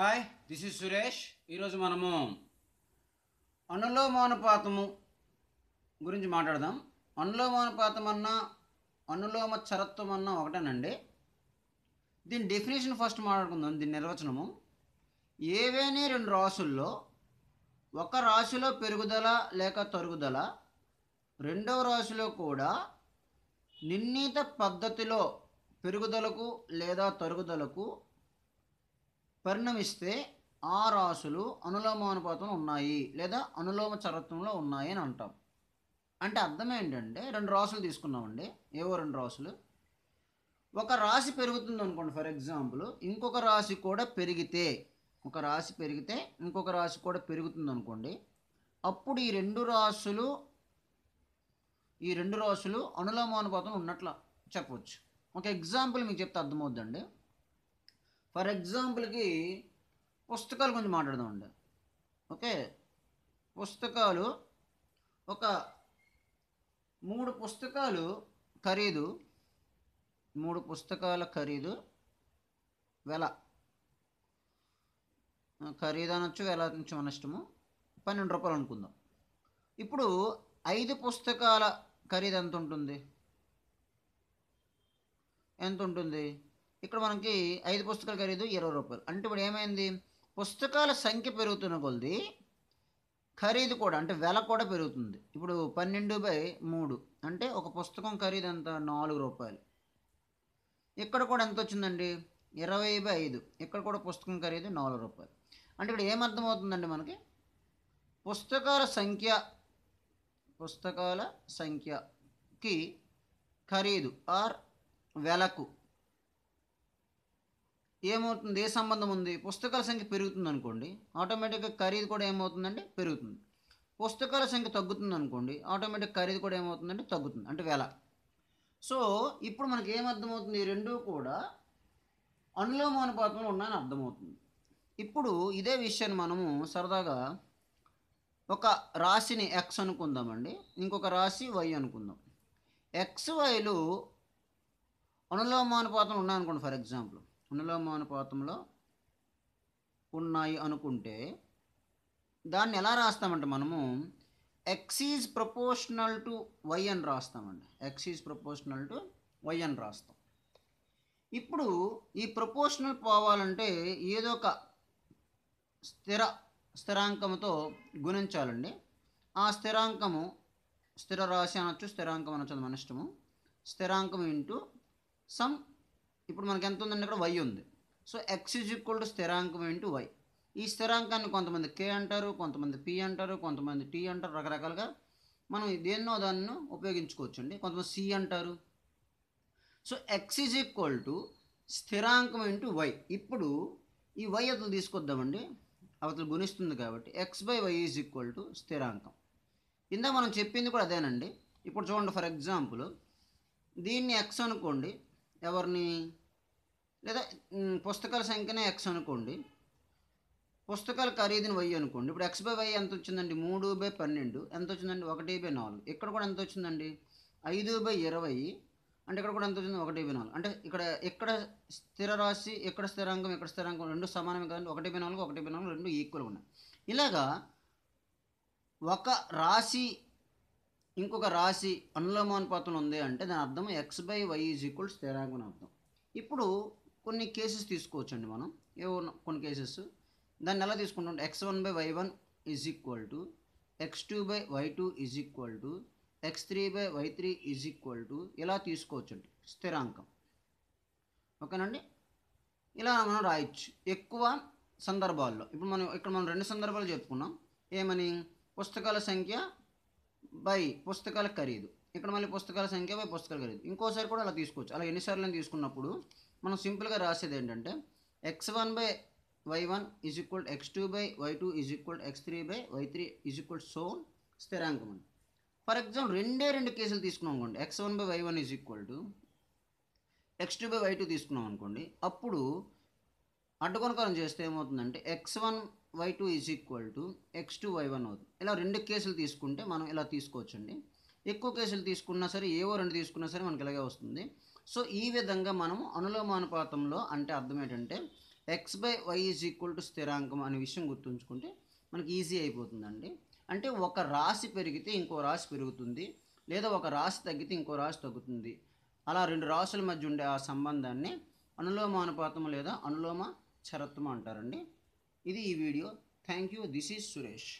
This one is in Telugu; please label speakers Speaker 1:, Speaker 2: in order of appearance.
Speaker 1: హాయ్ దిస్ ఇస్ సురేష్ ఈరోజు మనము అనులోమానుపాతము గురించి మాట్లాడదాం అనులోమానుపాతం అన్నా అనులోమ చరత్వం అన్నా ఒకటేనండి దీని డెఫినేషన్ ఫస్ట్ మాట్లాడుకుందాం దీని నిర్వచనము ఏవేనే రెండు రాసుల్లో ఒక రాశిలో పెరుగుదల లేక తరుగుదల రెండవ రాశిలో కూడా నిర్ణీత పద్ధతిలో పెరుగుదలకు లేదా తరుగుదలకు పరిణమిస్తే ఆ రాసులు అనులోమానుపాతంలో ఉన్నాయి లేదా అనులోమ చరత్వంలో ఉన్నాయి అని అంటాం అంటే అర్థం ఏంటంటే రెండు రాసులు తీసుకున్నామండి ఏవో రెండు రాసులు ఒక రాశి పెరుగుతుంది అనుకోండి ఫర్ ఎగ్జాంపుల్ ఇంకొక రాశి కూడా పెరిగితే ఒక రాశి పెరిగితే ఇంకొక రాశి కూడా పెరుగుతుంది అనుకోండి అప్పుడు ఈ రెండు రాసులు ఈ రెండు రాసులు అనులోమానుపాతం ఉన్నట్లు చెప్పవచ్చు ఒక ఎగ్జాంపుల్ మీకు చెప్తే అర్థమవుద్దండి ఫర్ ఎగ్జాంపుల్కి కొంచెం గురించి మాట్లాడదామండి ఓకే పుస్తకాలు ఒక మూడు పుస్తకాలు ఖరీదు మూడు పుస్తకాల ఖరీదు వెల ఖరీదు అనొచ్చు వెల అనొచ్చు మన ఇష్టము పన్నెండు రూపాయలు అనుకుందాం ఇప్పుడు ఐదు పుస్తకాల ఖరీదు ఎంత ఉంటుంది ఎంత ఉంటుంది ఇక్కడ మనకి ఐదు పుస్తకాలు ఖరీదు ఇరవై రూపాయలు అంటే ఇప్పుడు ఏమైంది పుస్తకాల సంఖ్య పెరుగుతున్న కొలది ఖరీదు కూడా అంటే వెల కూడా పెరుగుతుంది ఇప్పుడు పన్నెండు బై మూడు అంటే ఒక పుస్తకం ఖరీదు ఎంత నాలుగు రూపాయలు ఇక్కడ కూడా ఎంత వచ్చిందండి ఇరవై బై ఐదు ఇక్కడ కూడా పుస్తకం ఖరీదు నాలుగు రూపాయలు అంటే ఇక్కడ ఏమర్థమవుతుందండి మనకి పుస్తకాల సంఖ్య పుస్తకాల సంఖ్యకి ఖరీదు ఆర్ వెలకు ఏమవుతుంది ఏ సంబంధం ఉంది పుస్తకాల సంఖ్య పెరుగుతుంది అనుకోండి ఆటోమేటిక్గా ఖరీదు కూడా ఏమవుతుందంటే పెరుగుతుంది పుస్తకాల సంఖ్య తగ్గుతుంది అనుకోండి ఆటోమేటిక్ ఖరీదు కూడా ఏమవుతుందంటే తగ్గుతుంది అంటే వేళ సో ఇప్పుడు మనకి ఏమర్థమవుతుంది ఈ రెండూ కూడా అనులోమానుపాతంలో ఉన్నాయని అర్థమవుతుంది ఇప్పుడు ఇదే విషయాన్ని మనము సరదాగా ఒక రాశిని ఎక్స్ అనుకుందామండి ఇంకొక రాశి వై అనుకుందాం ఎక్స్ వైలు అనులోమానుపాతంలో ఉన్నాయనుకోండి ఫర్ ఎగ్జాంపుల్ అనులోమానుపాతంలో ఉన్నాయి అనుకుంటే దాన్ని ఎలా రాస్తామంటే మనము x is proportional to y అని రాస్తామండి x is proportional to y అని రాస్తాం ఇప్పుడు ఈ ప్రపోర్షనల్ పోవాలంటే ఏదో ఒక స్థిర స్థిరాంకంతో గుణించాలండి ఆ స్థిరాంకము స్థిర రాశి అనొచ్చు స్థిరాంకం అనొచ్చు మన ఇష్టము స్థిరాంకం ఇంటూ సమ్ ఇప్పుడు మనకి ఎంత ఉందండి ఇక్కడ వై ఉంది so x is equal to స్థిరాంకం ఇంటూ వై ఈ స్థిరాంకాన్ని కొంతమంది కే అంటారు కొంతమంది పి అంటారు కొంతమంది టీ అంటారు రకరకాలుగా మనం దేన్నో దాన్ని ఉపయోగించుకోవచ్చు అండి కొంతమంది సి అంటారు so x is equal to స్థిరాంకం ఇంటూ వై ఇప్పుడు ఈ వై అతను తీసుకొద్దామండి అవతలు గుణిస్తుంది కాబట్టి x by y is equal to స్థిరాంకం ఇందా మనం చెప్పింది కూడా అదేనండి ఇప్పుడు చూడండి ఫర్ ఎగ్జాంపుల్ దీన్ని ఎక్స్ అనుకోండి ఎవరిని లేదా పుస్తకాల సంఖ్యనే ఎక్స్ అనుకోండి పుస్తకాల ఖరీదుని వై అనుకోండి ఇప్పుడు ఎక్స్ బై వై ఎంత వచ్చిందండి మూడు బై పన్నెండు ఎంత వచ్చిందండి ఒకటి బై నాలుగు ఇక్కడ కూడా ఎంత వచ్చిందండి ఐదు బై ఇరవై అంటే ఇక్కడ కూడా ఎంత వచ్చింది ఒకటి బై నాలుగు అంటే ఇక్కడ ఇక్కడ స్థిర రాశి ఇక్కడ స్థిరాంకం ఇక్కడ స్థిరాంకం రెండు సమానమే కదండి ఒకటి బై నాలుగు ఒకటి బై నాలుగు రెండు ఈక్వల్ ఉన్నాయి ఇలాగా ఒక రాశి ఇంకొక రాశి అనులోమానుపాతంలో ఉంది అంటే దాని అర్థం x by y is equal స్థిరాంకం అర్థం ఇప్పుడు కొన్ని కేసెస్ తీసుకోవచ్చండి మనం ఏవో కొన్ని కేసెస్ దాన్ని ఎలా తీసుకుంటాం x one by y one is equal to x two by y two is equal to x three by y three is equal to ఇలా తీసుకోవచ్చండి స్థిరాంకం ఓకేనండి ఇలా మనం రాయొచ్చు ఎక్కువ సందర్భాల్లో ఇప్పుడు మనం ఇక్కడ మనం రెండు సందర్భాలు చెప్పుకున్నాం ఏమని పుస్తకాల సంఖ్య బై పుస్తకాల ఖరీదు ఇక్కడ మళ్ళీ పుస్తకాల సంఖ్య బై పుస్తకాల ఖరీదు ఇంకోసారి కూడా అలా తీసుకోవచ్చు అలా ఎన్నిసార్లు తీసుకున్నప్పుడు మనం సింపుల్గా రాసేది ఏంటంటే x one by y one is equal x two by y two is equal x three by y three is equal so స్థిరాంకం అని ఫర్ ఎగ్జాంపుల్ రెండే రెండు కేసులు తీసుకున్నాం అనుకోండి x one by y one is equal to x two by y two తీసుకున్నాం అనుకోండి అప్పుడు అడ్డకొనకరం చేస్తే ఏమవుతుందంటే x one y two is equal to x two y one అవుతుంది ఇలా రెండు కేసులు తీసుకుంటే మనం ఇలా తీసుకోవచ్చండి ఎక్కువ కేసులు తీసుకున్నా సరే ఏవో రెండు తీసుకున్నా సరే మనకి ఇలాగే వస్తుంది సో ఈ విధంగా మనము అనులోమానుపాతంలో అంటే అర్థం ఏంటంటే x by y is equal to స్థిరాంకం అనే విషయం గుర్తుంచుకుంటే మనకి ఈజీ అయిపోతుందండి అంటే ఒక రాశి పెరిగితే ఇంకో రాశి పెరుగుతుంది లేదా ఒక రాశి తగ్గితే ఇంకో రాశి తగ్గుతుంది అలా రెండు రాశుల మధ్య ఉండే ఆ సంబంధాన్ని అనులోమానుపాతం లేదా అనులోమ చరత్వం అంటారండి ఇది ఈ video thank you this is Suresh